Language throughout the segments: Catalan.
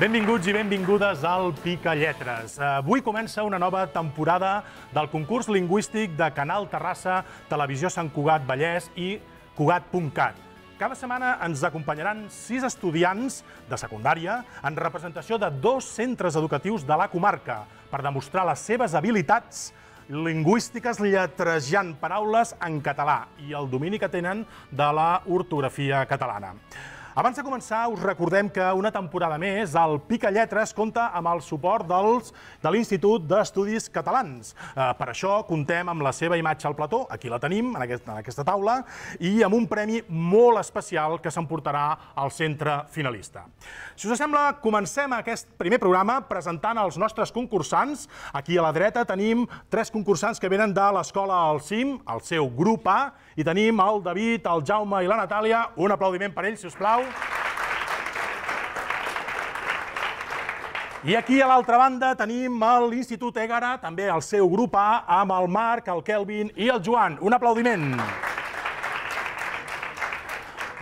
Benvinguts i benvingudes al Pica Lletres. Avui comença una nova temporada del concurs lingüístic de Canal Terrassa, Televisió Sant Cugat Vallès i Cugat.cat. Cada setmana ens acompanyaran sis estudiants de secundària en representació de dos centres educatius de la comarca per demostrar les seves habilitats lingüístiques lletrejant paraules en català i el domini que tenen de la ortografia catalana. Abans de començar, us recordem que una temporada més el Pica Lletres compta amb el suport dels, de l'Institut d'Estudis Catalans. Eh, per això comptem amb la seva imatge al plató, aquí la tenim, en, aquest, en aquesta taula, i amb un premi molt especial que s'emportarà al centre finalista. Si us sembla, comencem aquest primer programa presentant els nostres concursants. Aquí a la dreta tenim tres concursants que venen de l'Escola al CIM, el seu grup A, i tenim el David, el Jaume i la Natàlia. Un aplaudiment per ells, si us plau. I aquí a l'altra banda tenim l'Institut Egara, també el seu grup A, amb el Marc, el Kelvin i el Joan. Un aplaudiment. Aplaudiment.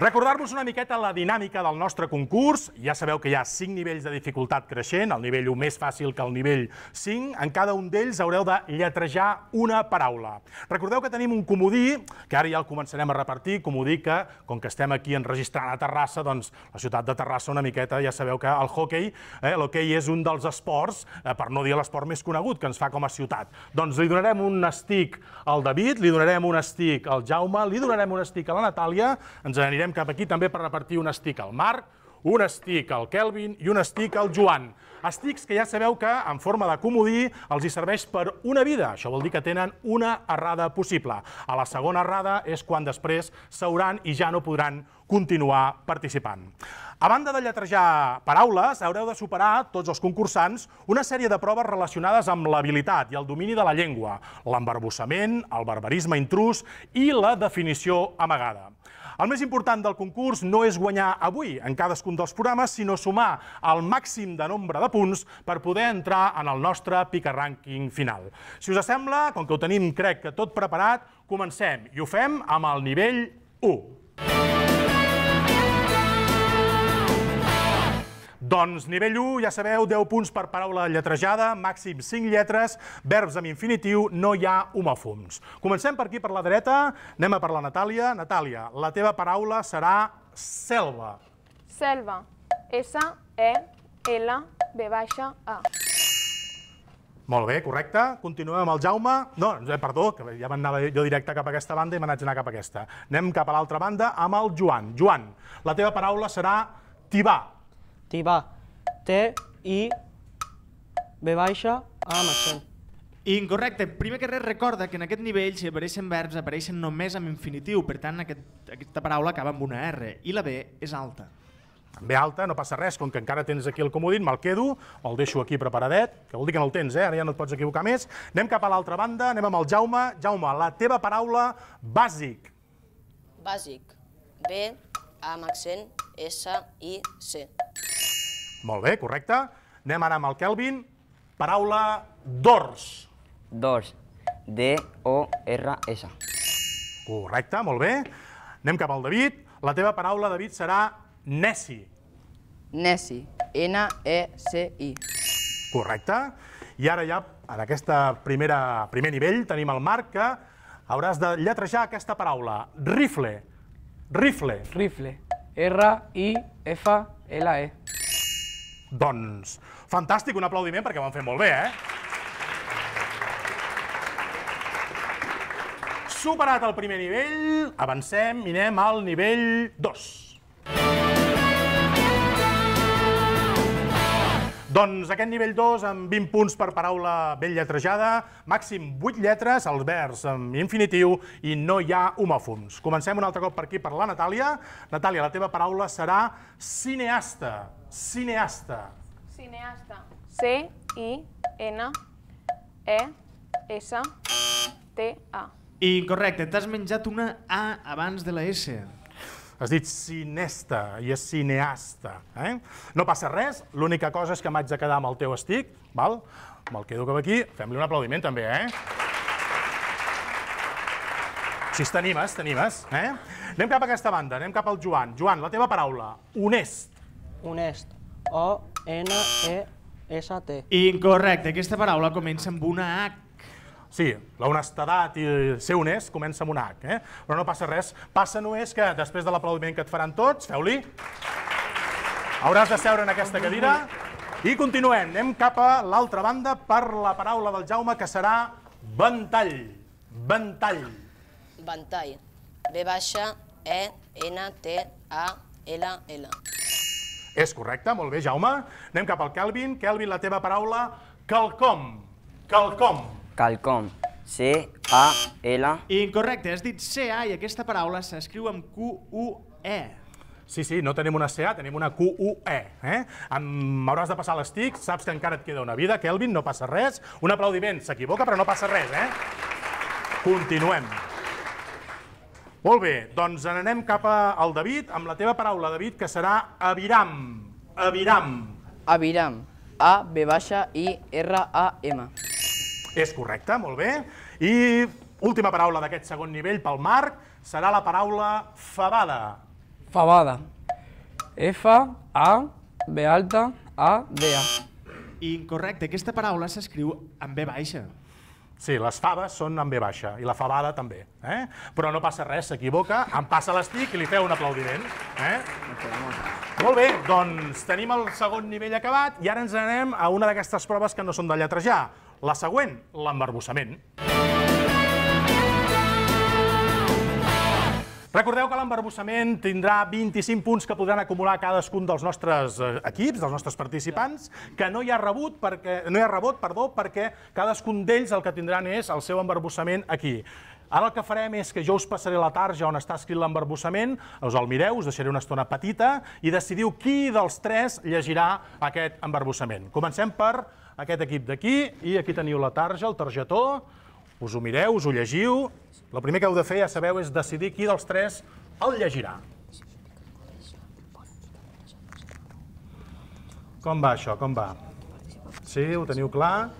Recordar-vos una miqueta la dinàmica del nostre concurs. Ja sabeu que hi ha 5 nivells de dificultat creixent, el nivell 1 més fàcil que el nivell 5. En cada un d'ells haureu de lletrejar una paraula. Recordeu que tenim un comodí, que ara ja el començarem a repartir, comodí que, com que estem aquí enregistrant a Terrassa, doncs la ciutat de Terrassa una miqueta, ja sabeu que el hockey, eh, l'hockey és un dels esports, eh, per no dir l'esport més conegut que ens fa com a ciutat. Doncs li donarem un estic al David, li donarem un estic al Jaume, li donarem un estic a la Natàlia, ens anirem anirem cap aquí també per repartir un estic al Marc, un estic al Kelvin i un estic al Joan. Estics que ja sabeu que, en forma de comodí, els hi serveix per una vida. Això vol dir que tenen una errada possible. A la segona errada és quan després s'hauran i ja no podran continuar participant. A banda de lletrejar paraules, haureu de superar, tots els concursants, una sèrie de proves relacionades amb l'habilitat i el domini de la llengua, l'embarbussament, el barbarisme intrus i la definició amagada. El més important del concurs no és guanyar avui en cadascun dels programes, sinó sumar el màxim de nombre de punts per poder entrar en el nostre picarrànquing final. Si us sembla, com que ho tenim, crec que tot preparat, comencem i ho fem amb el nivell 1. Doncs nivell 1, ja sabeu, 10 punts per paraula lletrejada, màxim 5 lletres, verbs amb infinitiu, no hi ha homòfons. Comencem per aquí, per la dreta. Anem a per la Natàlia. Natàlia, la teva paraula serà selva. Selva. s e l v a Molt bé, correcte. Continuem amb el Jaume. No, eh, perdó, que ja m'anava jo directe cap a aquesta banda i me n'haig d'anar cap a aquesta. Anem cap a l'altra banda amb el Joan. Joan, la teva paraula serà tibar. T va T i B baixa A amb accent. Incorrecte. Primer que res, recorda que en aquest nivell, si apareixen verbs, apareixen només amb infinitiu. Per tant, aquest, aquesta paraula acaba amb una R i la B és alta. També alta, no passa res, com que encara tens aquí el comodín, me'l quedo, el deixo aquí preparadet, que vol dir que no el tens, eh? ara ja no et pots equivocar més. Anem cap a l'altra banda, anem amb el Jaume. Jaume, la teva paraula, bàsic. Bàsic. B, A amb accent, S, I, C. Molt bé, correcte. Anem ara amb el Kelvin. Paraula dors. Dors. D-O-R-S. Correcte, molt bé. Anem cap al David. La teva paraula, David, serà Nessi. Nessi. N-E-C-I. Correcte. I ara ja, en aquest primer nivell, tenim el Marc, que hauràs de lletrejar aquesta paraula. Rifle. Rifle. Rifle. R-I-F-L-E. Doncs, fantàstic, un aplaudiment perquè ho han fet molt bé, eh? Superat el primer nivell, avancem i anem al nivell 2. Doncs aquest nivell 2, amb 20 punts per paraula ben lletrejada, màxim 8 lletres, els vers en infinitiu, i no hi ha homòfons. Comencem un altre cop per aquí, per la Natàlia. Natàlia, la teva paraula serà cineasta. Cineasta. Cineasta. C-I-N-E-S-T-A. Incorrecte, t'has menjat una A abans de la S. Has dit cinesta i és cineasta. Eh? No passa res, l'única cosa és que m'haig de quedar amb el teu estic, val? Me'l quedo cap aquí, fem-li un aplaudiment també, eh? Si t'animes, t'animes. Eh? Anem cap a aquesta banda, anem cap al Joan. Joan, la teva paraula, honest. Honest. O-N-E-S-T. Incorrecte. Aquesta paraula comença amb una H Sí, la i ser honest comença amb un H, eh? però no passa res. Passa només que després de l'aplaudiment que et faran tots, feu-li. Hauràs de seure en aquesta cadira. I continuem, anem cap a l'altra banda per la paraula del Jaume, que serà ventall. Ventall. Ventall. B baixa, E, N, T, A, L, L. És correcte, molt bé, Jaume. Anem cap al Kelvin. Kelvin, la teva paraula, Calcom. calcom. Calcom. C-A-L... Incorrecte, has dit C-A i aquesta paraula s'escriu amb Q-U-E. Sí, sí, no tenim una C-A, tenim una Q-U-E. Eh? M'hauràs de passar les saps que encara et queda una vida, Kelvin, no passa res. Un aplaudiment, s'equivoca, però no passa res, eh? Continuem. Molt bé, doncs anem cap al David, amb la teva paraula, David, que serà aviram. Aviram. Aviram. A-B-I-R-A-M. És correcte, molt bé. I última paraula d'aquest segon nivell pel Marc serà la paraula fabada. Fabada. F, A, B alta, A, D, A. Incorrecte, aquesta paraula s'escriu amb B baixa. Sí, les faves són amb B baixa, i la favada també. Eh? Però no passa res, s'equivoca, em passa l'estic i li feu un aplaudiment. Eh? Molt bé, doncs tenim el segon nivell acabat i ara ens anem a una d'aquestes proves que no són de lletrejar. La següent, l'embarbussament. Recordeu que l'embarbussament tindrà 25 punts que podran acumular cadascun dels nostres eh, equips, dels nostres participants, que no hi ha, rebut perquè, no hi ha rebot perdó, perquè cadascun d'ells el que tindran és el seu embarbussament aquí. Ara el que farem és que jo us passaré la tarja on està escrit l'embarbussament, us el mireu, us deixaré una estona petita i decidiu qui dels tres llegirà aquest embarbussament. Comencem per aquest equip d'aquí, i aquí teniu la tarja, el targetó, us ho mireu, us ho llegiu. El primer que heu de fer, ja sabeu, és decidir qui dels tres el llegirà. Com va això, com va? Sí, ho teniu clar?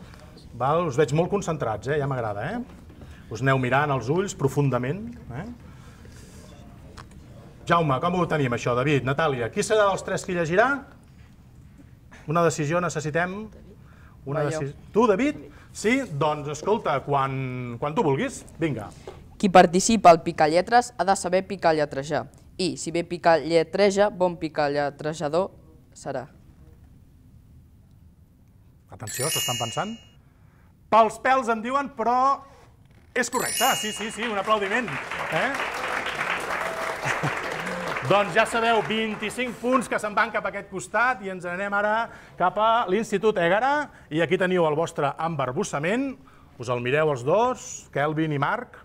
Val, us veig molt concentrats, eh? ja m'agrada. Eh? Us aneu mirant els ulls profundament. Eh? Jaume, com ho tenim això, David, Natàlia? Qui serà dels tres que llegirà? Una decisió necessitem... Una de sis... Tu, David? Sí? Doncs escolta, quan, quan tu vulguis, vinga. Qui participa al Picalletres ha de saber picalletrejar. I, si bé picalletreja, bon picalletrejador serà. Atenció, s'estan pensant. Pels pèls em diuen, però és correcte. Sí, sí, sí, un aplaudiment. Eh? Doncs ja sabeu, 25 punts que se'n van cap a aquest costat i ens anem ara cap a l'Institut Egara. I aquí teniu el vostre embarbussament. Us el mireu els dos, Kelvin i Marc.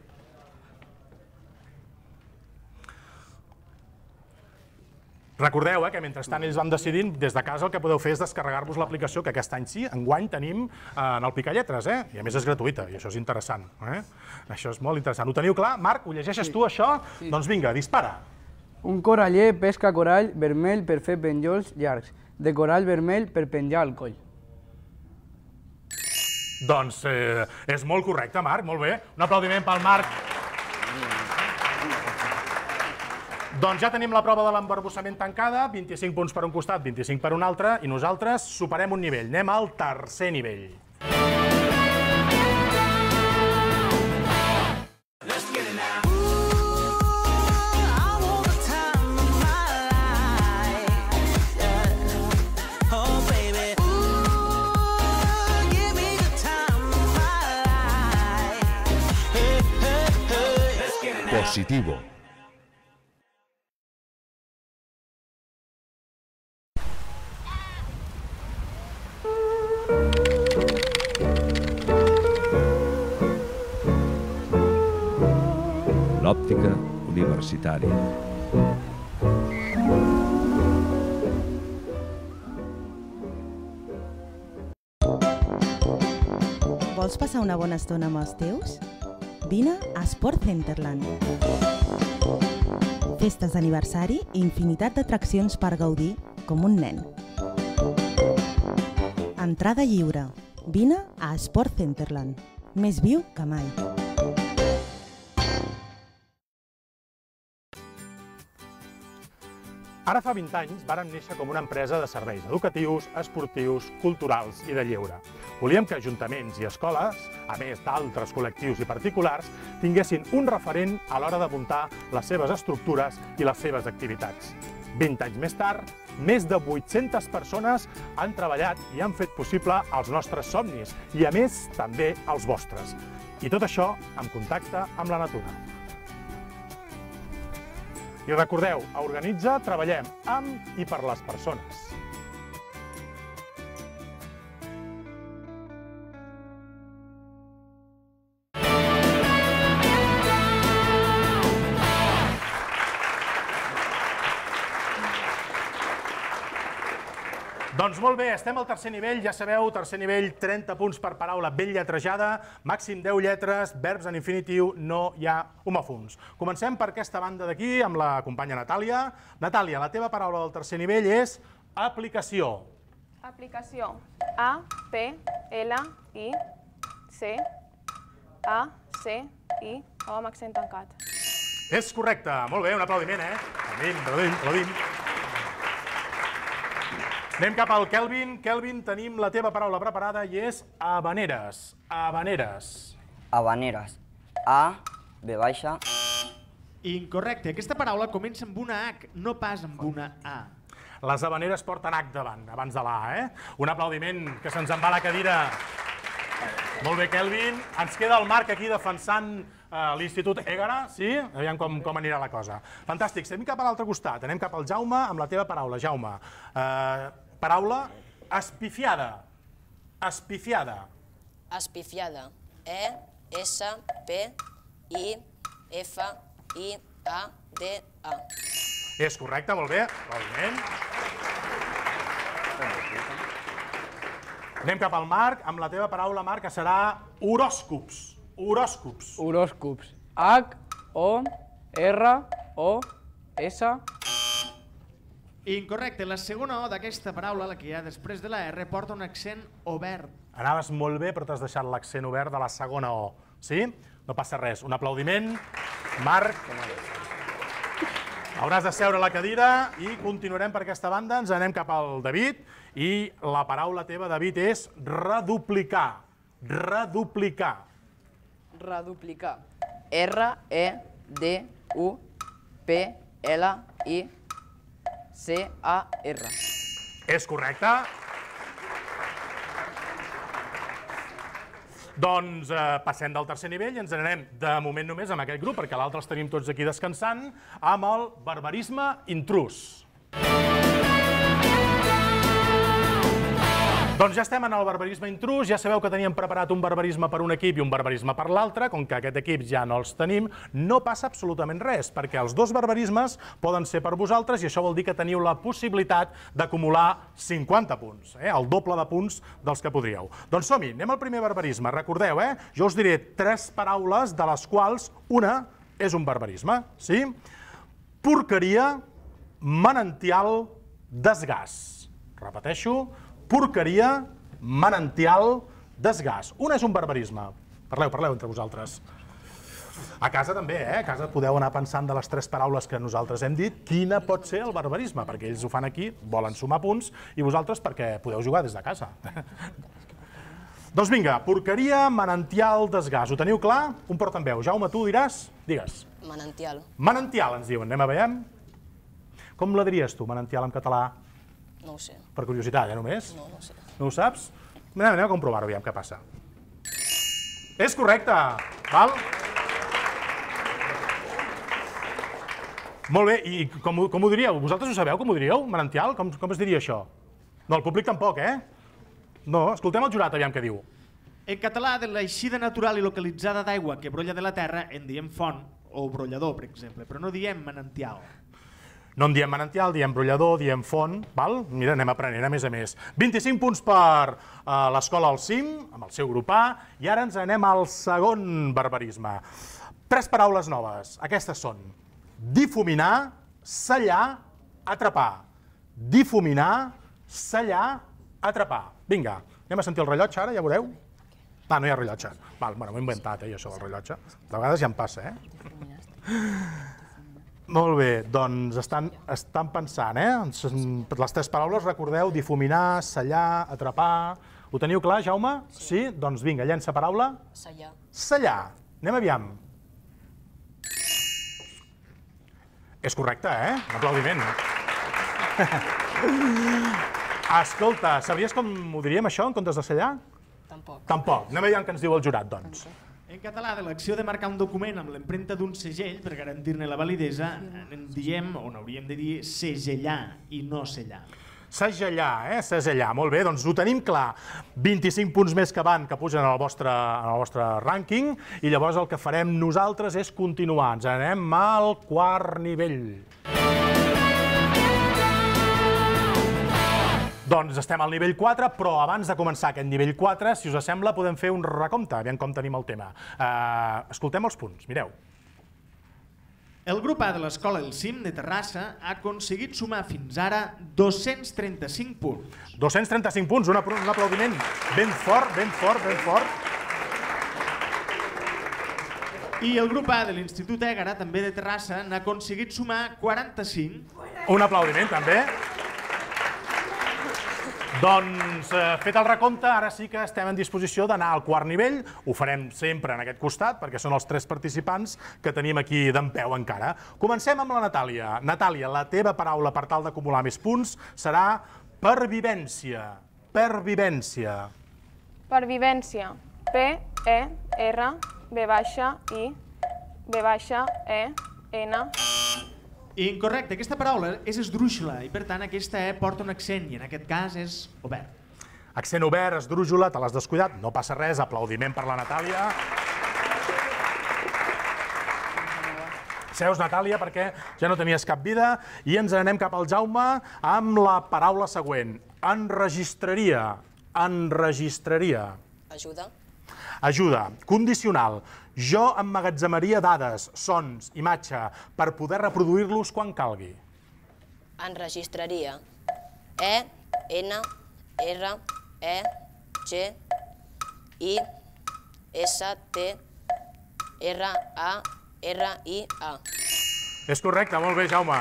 Recordeu eh, que mentrestant ells van decidint, des de casa el que podeu fer és descarregar-vos l'aplicació, que aquest any sí, enguany tenim eh, en el Picalletres, eh? i a més és gratuïta, i això és interessant. Eh? Això és molt interessant. Ho teniu clar? Marc, ho llegeixes sí. tu, això? Sí. Doncs vinga, dispara. Un coraller pesca corall vermell per fer penjols llargs, de corall vermell per penjar al coll. Doncs eh, és molt correcte, Marc, molt bé. Un aplaudiment pel Marc. Doncs ja tenim la prova de l'embarbussament tancada, 25 punts per un costat, 25 per un altre, i nosaltres superem un nivell, anem al tercer nivell. positivo. L'òptica universitària. Vols passar una bona estona amb els teus? Vina a Sport Centerland. Festes d'aniversari i infinitat d'atraccions per gaudir com un nen. Entrada lliure. Vine a Sport Centerland. Més viu que mai. Ara fa 20 anys vàrem néixer com una empresa de serveis educatius, esportius, culturals i de lleure. Volíem que ajuntaments i escoles, a més d'altres col·lectius i particulars, tinguessin un referent a l'hora de muntar les seves estructures i les seves activitats. 20 anys més tard, més de 800 persones han treballat i han fet possible els nostres somnis i, a més, també els vostres. I tot això en contacte amb la natura. I recordeu, a Organitza treballem amb i per les persones. Doncs molt bé, estem al tercer nivell, ja sabeu, tercer nivell, 30 punts per paraula ben lletrejada, màxim 10 lletres, verbs en infinitiu, no hi ha homòfons. Comencem per aquesta banda d'aquí, amb la companya Natàlia. Natàlia, la teva paraula del tercer nivell és aplicació. Aplicació. A, P, L, I, C, A, C, I, O oh, amb accent tancat. És correcte, molt bé, un aplaudiment, eh? Aplaudim, aplaudim, aplaudim. Anem cap al Kelvin. Kelvin, tenim la teva paraula preparada i és habaneres. Habaneres. Habaneres. A, B baixa. Incorrecte. Aquesta paraula comença amb una H, no pas amb una A. Les habaneres porten H davant, abans de la A, eh? Un aplaudiment, que se'ns en va la cadira. Molt bé, Kelvin. Ens queda el Marc aquí defensant eh, l'Institut Egara, sí? Aviam com, com anirà la cosa. Fantàstic, anem cap a l'altre costat, anem cap al Jaume amb la teva paraula, Jaume. Eh, Paraula espifiada. Espifiada. Espifiada. E, S, P, I, F, I, A, D, A. És correcte, molt bé. Aplaudiment. Anem cap al Marc, amb la teva paraula, Marc, que serà horòscops. Horòscops. Horòscops. H, O, R, O, S, Incorrecte, la segona O d'aquesta paraula, la que hi ha després de la R, porta un accent obert. Anaves molt bé, però t'has deixat l'accent obert de la segona O, sí? No passa res. Un aplaudiment. Marc. Hauràs de seure a la cadira i continuarem per aquesta banda. Ens anem cap al David i la paraula teva, David, és reduplicar. Reduplicar. Reduplicar. R-E-D-U-P-L-I-C-A. C-A-R. És correcte. Doncs eh, passem del tercer nivell i ens n'anem de moment només amb aquest grup, perquè l'altre els tenim tots aquí descansant, amb el barbarisme intrus. Música doncs ja estem en el barbarisme intrus, ja sabeu que teníem preparat un barbarisme per un equip i un barbarisme per l'altre, com que aquest equip ja no els tenim, no passa absolutament res, perquè els dos barbarismes poden ser per vosaltres i això vol dir que teniu la possibilitat d'acumular 50 punts, eh? el doble de punts dels que podríeu. Doncs som-hi, anem al primer barbarisme. Recordeu, eh? jo us diré tres paraules de les quals una és un barbarisme, sí? Porqueria, manantial, desgast. Repeteixo, porqueria, manantial, desgast. Un és un barbarisme. Parleu, parleu entre vosaltres. A casa també, eh? A casa podeu anar pensant de les tres paraules que nosaltres hem dit, quina pot ser el barbarisme, perquè ells ho fan aquí, volen sumar punts, i vosaltres perquè podeu jugar des de casa. doncs vinga, porqueria, manantial, desgast. Ho teniu clar? Un veu. Jaume, tu diràs? Digues. Manantial. Manantial, ens diuen. Anem a veiem? Com la diries tu, manantial en català? No ho sé. Per curiositat, eh, només? No, no ho sé. No ho saps? Anem, anem a comprovar-ho, aviam què passa. És correcte, val? Molt bé, i com, com ho diríeu? Vosaltres ho sabeu, com ho diríeu, Manantial? Com, com es diria això? No, el públic tampoc, eh? No, escoltem el jurat, aviam què diu. En català, de l'eixida natural i localitzada d'aigua que brolla de la terra en diem font o brollador, per exemple, però no diem manantial. No en diem manantial, diem brollador, diem font, val? Mira, anem aprenent a més a més. 25 punts per uh, l'escola al cim, amb el seu grup A, i ara ens anem al segon barbarisme. Tres paraules noves, aquestes són difuminar, sellar, atrapar. Difuminar, sellar, atrapar. Vinga, anem a sentir el rellotge ara, ja veureu. Ah, no hi ha rellotge. Val, bueno, m'ho he inventat, eh, això del rellotge. De vegades ja em passa, eh? Molt bé, doncs estan, estan pensant, eh? Les tres paraules, recordeu, difuminar, sellar, atrapar... Ho teniu clar, Jaume? Sí? sí? Doncs vinga, llença paraula. Sellar. Sellar. Anem aviam. És correcte, eh? Un aplaudiment. Escolta, sabries com ho diríem això en comptes de sellar? Tampoc. Tampoc. Anem aviam què ens diu el jurat, doncs. Tampoc. En català, de l'acció de marcar un document amb l'empremta d'un segell per garantir-ne la validesa, en diem, o n'hauríem de dir, segellar i no sellar. Segellar, eh? Segellar. Molt bé, doncs ho tenim clar. 25 punts més que van que pugen al vostre, en el vostre rànquing i llavors el que farem nosaltres és continuar. Ens anem al quart nivell. Doncs estem al nivell 4, però abans de començar aquest nivell 4, si us sembla, podem fer un recompte, aviam com tenim el tema. Uh, escoltem els punts, mireu. El grup A de l'Escola El Cim de Terrassa ha aconseguit sumar fins ara 235 punts. 235 punts, un, apl un aplaudiment ben fort, ben fort, ben fort. I el grup A de l'Institut Ègara, també de Terrassa, n'ha aconseguit sumar 45. Un aplaudiment, també. Doncs eh, fet el recompte, ara sí que estem en disposició d'anar al quart nivell. Ho farem sempre en aquest costat, perquè són els tres participants que tenim aquí d'en peu encara. Comencem amb la Natàlia. Natàlia, la teva paraula per tal d'acumular més punts serà pervivència. Pervivència. Pervivència. P-E-R-V-I-V-E-N c i a Incorrecte, aquesta paraula és esdrúixola i per tant aquesta E porta un accent i en aquest cas és obert. Accent obert, esdrúixola, te l'has descuidat, no passa res, aplaudiment per la Natàlia. Seus, Natàlia, perquè ja no tenies cap vida i ens anem cap al Jaume amb la paraula següent. Enregistraria. Enregistraria. Ajuda. Ajuda, condicional, jo emmagatzemaria dades, sons, imatge, per poder reproduir-los quan calgui. Enregistraria E, N, R, E, G, I, S, T, R, A, R, I, A. És correcte, molt bé, Jaume.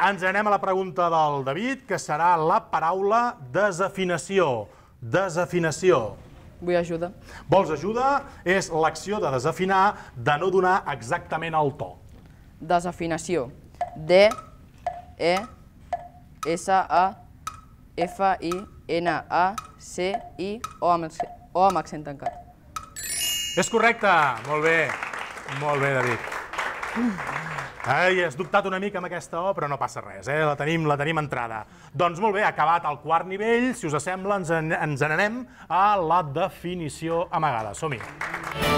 Ens anem a la pregunta del David, que serà la paraula desafinació. Desafinació. Vull ajuda. Vols ajuda? És l'acció de desafinar, de no donar exactament el to. Desafinació. D, E, S, A, F, I, N, A, C, I, O amb, o amb accent tancat. És correcte. Molt bé. Molt bé, David. Mm. Ai, has dubtat una mica amb aquesta O, però no passa res, eh? la, tenim, la tenim entrada. Doncs molt bé, acabat el quart nivell, si us sembla, ens, en, ens n'anem en a la definició amagada. Som-hi.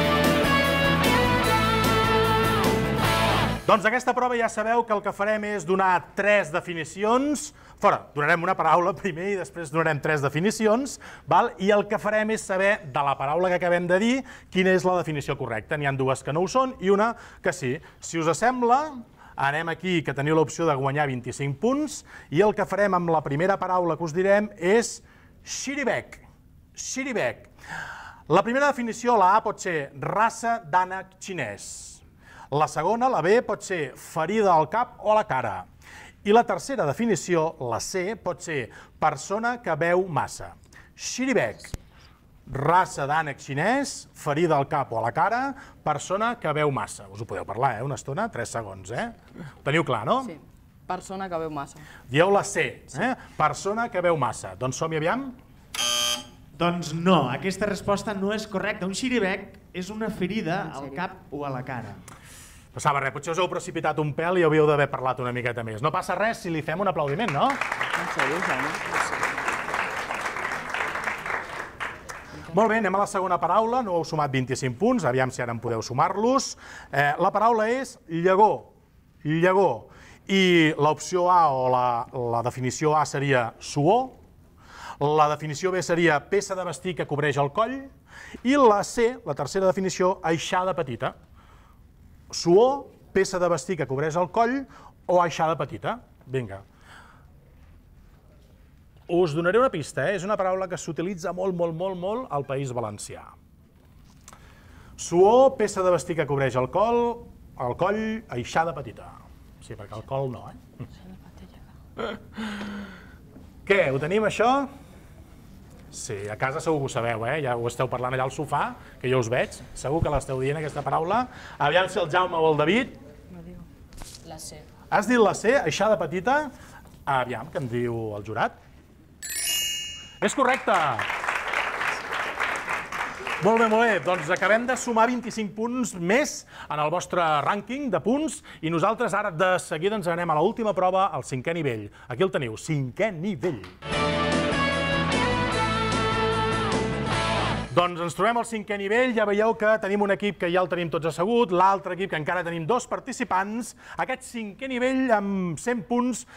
Doncs aquesta prova ja sabeu que el que farem és donar tres definicions. Fora, donarem una paraula primer i després donarem tres definicions. Val? I el que farem és saber de la paraula que acabem de dir quina és la definició correcta. N'hi ha dues que no ho són i una que sí. Si us sembla, anem aquí, que teniu l'opció de guanyar 25 punts, i el que farem amb la primera paraula que us direm és xiribec. Xiribec. La primera definició, la A, pot ser raça d'ànec xinès. La segona, la B, pot ser ferida al cap o a la cara. I la tercera definició, la C, pot ser persona que veu massa. Xiribec, raça d'ànec xinès, ferida al cap o a la cara, persona que veu massa. Us ho podeu parlar, eh? Una estona, tres segons, eh? Ho teniu clar, no? Sí. Persona que veu massa. Dieu la C, eh? Persona que veu massa. Doncs som-hi aviam. Doncs no, aquesta resposta no és correcta. Un xiribec és una ferida al cap o a la cara passava res. Potser us heu precipitat un pèl i hauríeu d'haver parlat una miqueta més. No passa res si li fem un aplaudiment, no? En sèrio, Molt bé, anem a la segona paraula. No heu sumat 25 punts, aviam si ara en podeu sumar-los. Eh, la paraula és llagó. Llagó. I l'opció A o la, la definició A seria suor, la definició B seria peça de vestir que cobreix el coll i la C, la tercera definició, aixada petita suor, peça de vestir que cobreix el coll o aixada petita. Vinga. Us donaré una pista, eh? és una paraula que s'utilitza molt, molt, molt, molt al País Valencià. Suor, peça de vestir que cobreix el col, el coll, aixada petita. Sí, perquè el col no, eh? Què, ho tenim, això? Sí, a casa segur que ho sabeu, eh? ja ho esteu parlant allà al sofà, que jo us veig, segur que l'esteu dient aquesta paraula. Aviam si el Jaume o el David... La C. Has dit la C, això de petita? Aviam, que em diu el jurat. És correcte! Molt bé, molt bé. Doncs acabem de sumar 25 punts més en el vostre rànquing de punts i nosaltres ara de seguida ens anem a l'última prova, al cinquè nivell. Aquí el teniu, cinquè nivell. Cinquè nivell. Doncs ens trobem al cinquè nivell, ja veieu que tenim un equip que ja el tenim tots assegut, l'altre equip que encara tenim dos participants. Aquest cinquè nivell amb 100 punts eh,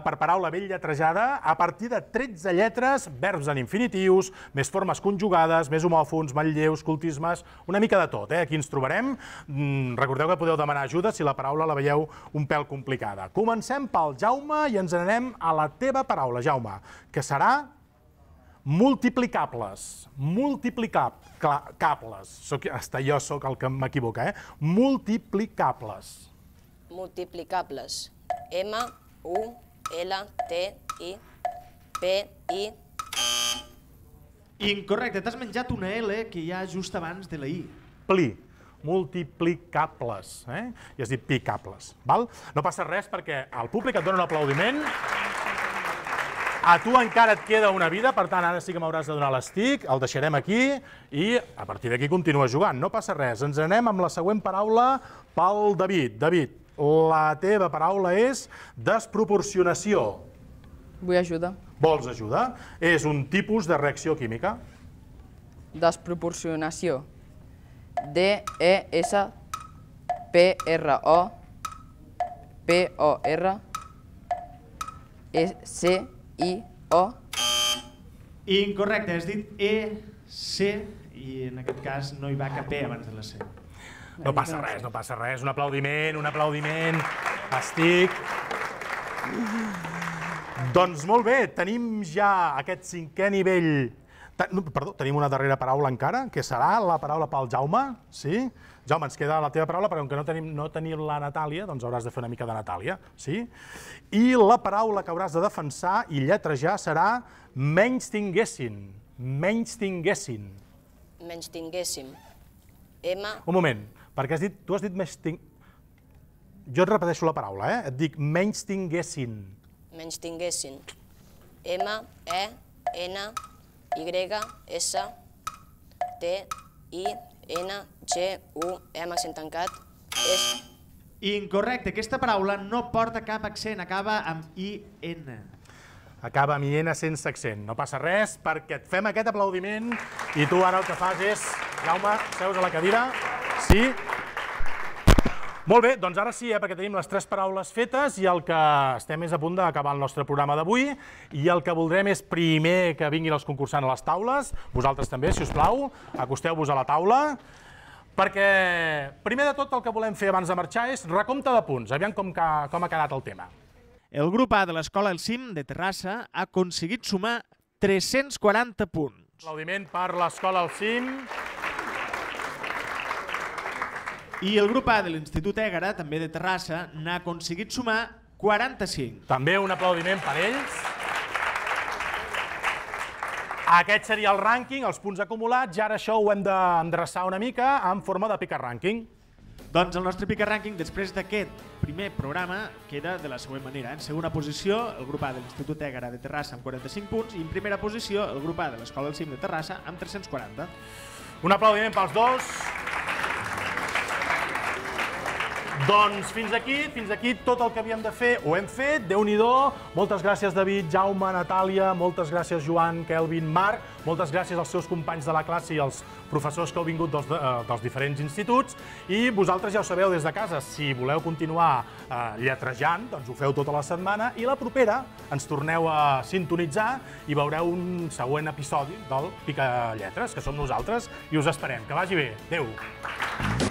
per paraula ben lletrejada, a partir de 13 lletres, verbs en infinitius, més formes conjugades, més homòfons, manlleus, cultismes, una mica de tot. Eh? Aquí ens trobarem. Mm, recordeu que podeu demanar ajuda si la paraula la veieu un pèl complicada. Comencem pel Jaume i ens en anem a la teva paraula, Jaume, que serà multiplicables, multiplicables, soc, hasta jo sóc el que m'equivoca, eh? Multiplicables. Multiplicables. M, U, L, T, I, P, I... Incorrecte, t'has menjat una L que hi ha just abans de la I. Pli multiplicables, eh? i has dit picables. Val? No passa res perquè el públic et dona un aplaudiment. A tu encara et queda una vida, per tant, ara sí que m'hauràs de donar l'estic, el deixarem aquí i a partir d'aquí continua jugant. No passa res. Ens anem amb la següent paraula pel David. David, la teva paraula és desproporcionació. Vull ajuda. Vols ajuda? És un tipus de reacció química. Desproporcionació. D-E-S-P-R-O P-O-R-C-O i, O. Incorrecte, has dit E, C, i en aquest cas no hi va cap E abans de la C. No passa res, no passa res. Un aplaudiment, un aplaudiment. Estic... Doncs molt bé, tenim ja aquest cinquè nivell no, perdó, tenim una darrera paraula encara, que serà la paraula pel Jaume, sí? Jaume, ens queda la teva paraula, perquè com que no tenim, no tenim la Natàlia, doncs hauràs de fer una mica de Natàlia, sí? I la paraula que hauràs de defensar i lletrejar serà menys tinguessin, menys tinguessin. Menys tinguéssim. M... Un moment, perquè has dit, tu has dit menys ting... Jo et repeteixo la paraula, eh? Et dic menys tinguessin. Menys tinguessin. M, E, N, Y, S, T, I, N, G, U, M, accent tancat, S. Incorrecte, aquesta paraula no porta cap accent, acaba amb N. Acaba amb N sense accent, no passa res perquè et fem aquest aplaudiment i tu ara el que fas és, Jaume, seus a la cadira, sí, molt bé, doncs ara sí, eh, perquè tenim les tres paraules fetes i el que estem és a punt d'acabar el nostre programa d'avui i el que voldrem és primer que vinguin els concursants a les taules, vosaltres també, si us plau, acosteu-vos a la taula, perquè primer de tot el que volem fer abans de marxar és recompte de punts, aviam com, que, com ha quedat el tema. El grup A de l'escola El Cim de Terrassa ha aconseguit sumar 340 punts. Aplaudiment per l'escola El Cim. I el grup A de l'Institut Ègara, també de Terrassa, n'ha aconseguit sumar 45. També un aplaudiment per ells. Aquest seria el rànquing, els punts acumulats, i ara això ho hem d'endreçar una mica en forma de pica rànquing. Doncs el nostre pica rànquing després d'aquest primer programa queda de la següent manera. En segona posició, el grup A de l'Institut Ègara de Terrassa amb 45 punts i en primera posició, el grup A de l'Escola del Cim de Terrassa amb 340. Un aplaudiment pels dos. Doncs fins aquí, fins aquí tot el que havíem de fer ho hem fet, déu nhi Moltes gràcies, David, Jaume, Natàlia, moltes gràcies, Joan, Kelvin, Marc, moltes gràcies als seus companys de la classe i als professors que heu vingut dels, eh, dels diferents instituts. I vosaltres ja ho sabeu des de casa, si voleu continuar eh, lletrejant, doncs ho feu tota la setmana i la propera ens torneu a sintonitzar i veureu un següent episodi del Pica Lletres, que som nosaltres, i us esperem. Que vagi bé. Adéu. Adéu.